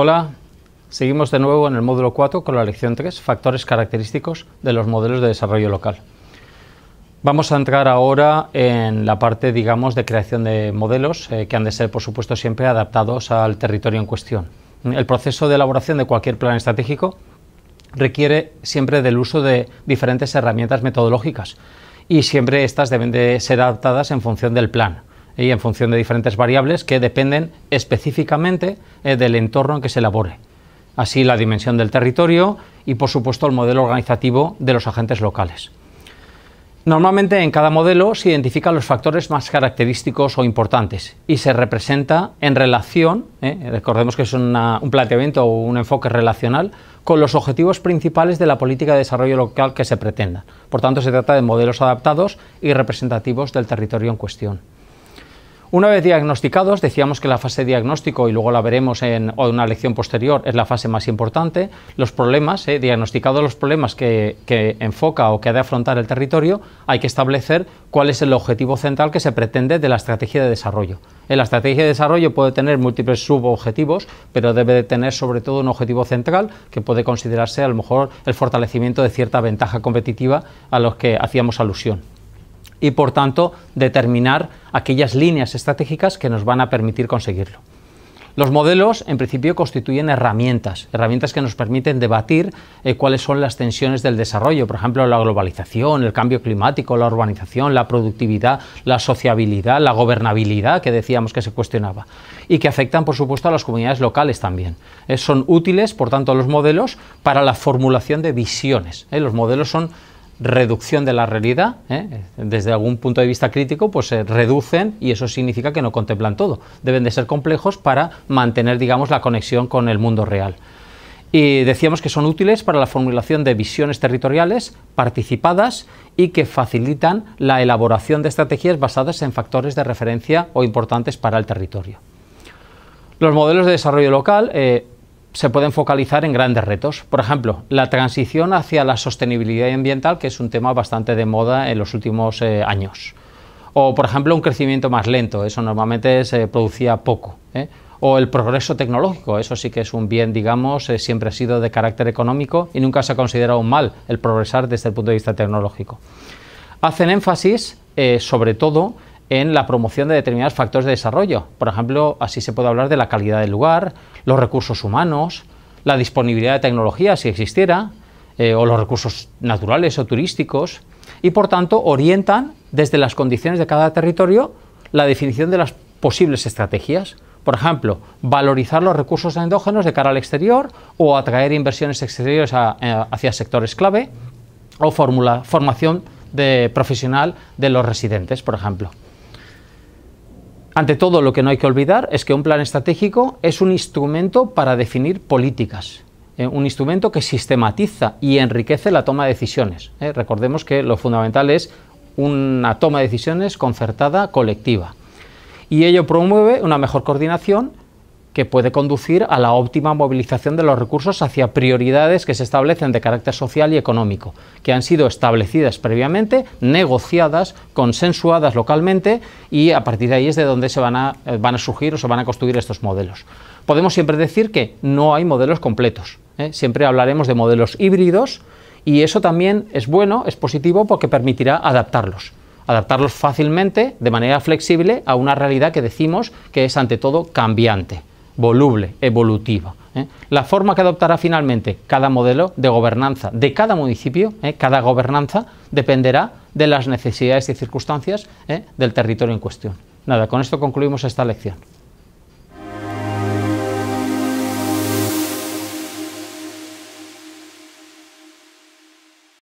Hola, seguimos de nuevo en el módulo 4 con la lección 3, factores característicos de los modelos de desarrollo local. Vamos a entrar ahora en la parte, digamos, de creación de modelos eh, que han de ser, por supuesto, siempre adaptados al territorio en cuestión. El proceso de elaboración de cualquier plan estratégico requiere siempre del uso de diferentes herramientas metodológicas y siempre estas deben de ser adaptadas en función del plan y en función de diferentes variables que dependen específicamente eh, del entorno en que se elabore. Así la dimensión del territorio y por supuesto el modelo organizativo de los agentes locales. Normalmente en cada modelo se identifican los factores más característicos o importantes y se representa en relación, eh, recordemos que es un planteamiento o un enfoque relacional, con los objetivos principales de la política de desarrollo local que se pretenda. Por tanto, se trata de modelos adaptados y representativos del territorio en cuestión. Una vez diagnosticados, decíamos que la fase diagnóstico, y luego la veremos en una lección posterior, es la fase más importante. Los problemas, eh, diagnosticados los problemas que, enfoca o que ha de afrontar el territorio, hay que establecer cuál es el objetivo central que se pretende de la estrategia de desarrollo. la estrategia de desarrollo puede tener múltiples subobjetivos, pero debe tener sobre todo un objetivo central que puede considerarse a lo mejor el fortalecimiento de cierta ventaja competitiva a los que hacíamos alusión y por tanto determinar aquellas líneas estratégicas que nos van a permitir conseguirlo. Los modelos, en principio, constituyen herramientas, herramientas que nos permiten debatir eh, cuáles son las tensiones del desarrollo, por ejemplo, la globalización, el cambio climático, la urbanización, la productividad, la sociabilidad, la gobernabilidad, que decíamos que se cuestionaba, y que afectan, por supuesto, a las comunidades locales también. Eh, son útiles, por tanto, los modelos para la formulación de visiones. Eh. los modelos son reducción de la realidad, ¿eh? desde algún punto de vista crítico, pues se reducen y eso significa que no contemplan todo. Deben de ser complejos para mantener, digamos, la conexión con el mundo real. Y decíamos que son útiles para la formulación de visiones territoriales participadas y que facilitan la elaboración de estrategias basadas en factores de referencia o importantes para el territorio. Los modelos de desarrollo local eh, se pueden focalizar en grandes retos. Por ejemplo, la transición hacia la sostenibilidad ambiental, que es un tema bastante de moda en los últimos eh, años. O, por ejemplo, un crecimiento más lento, eso normalmente se producía poco. ¿eh? O el progreso tecnológico, eso sí que es un bien, digamos, eh, siempre ha sido de carácter económico y nunca se ha considerado un mal el progresar desde el punto de vista tecnológico. Hacen énfasis, sobre todo, en la promoción de determinados factores de desarrollo. Por ejemplo, así se puede hablar de la calidad del lugar, los recursos humanos, la disponibilidad de tecnología si existiera, eh, o los recursos naturales o turísticos, y por tanto orientan desde las condiciones de cada territorio la definición de las posibles estrategias. Por ejemplo, valorizar los recursos endógenos de cara al exterior o atraer inversiones exteriores eh, hacia sectores clave o formación de, profesional de los residentes, por ejemplo. Ante todo, lo que no hay que olvidar es que un plan estratégico es un instrumento para definir políticas, eh, un instrumento que sistematiza y enriquece la toma de decisiones. Eh. Recordemos que lo fundamental es una toma de decisiones concertada, colectiva. Y ello promueve una mejor coordinación que puede conducir a la óptima movilización de los recursos hacia prioridades que se establecen de carácter social y económico, que han sido establecidas previamente, negociadas, consensuadas localmente y a partir de ahí es de donde se van a, eh, surgir o se van a construir estos modelos. Podemos siempre decir que no hay modelos completos, ¿eh? siempre hablaremos de modelos híbridos y eso también es bueno, es positivo porque permitirá adaptarlos adaptarlos fácilmente, de manera flexible, a una realidad que decimos que es ante todo cambiante voluble, evolutiva. ¿eh? La forma que adoptará finalmente cada modelo de gobernanza de cada municipio, ¿eh? cada gobernanza, dependerá de las necesidades y circunstancias ¿eh? del territorio en cuestión. Nada, con esto concluimos esta lección.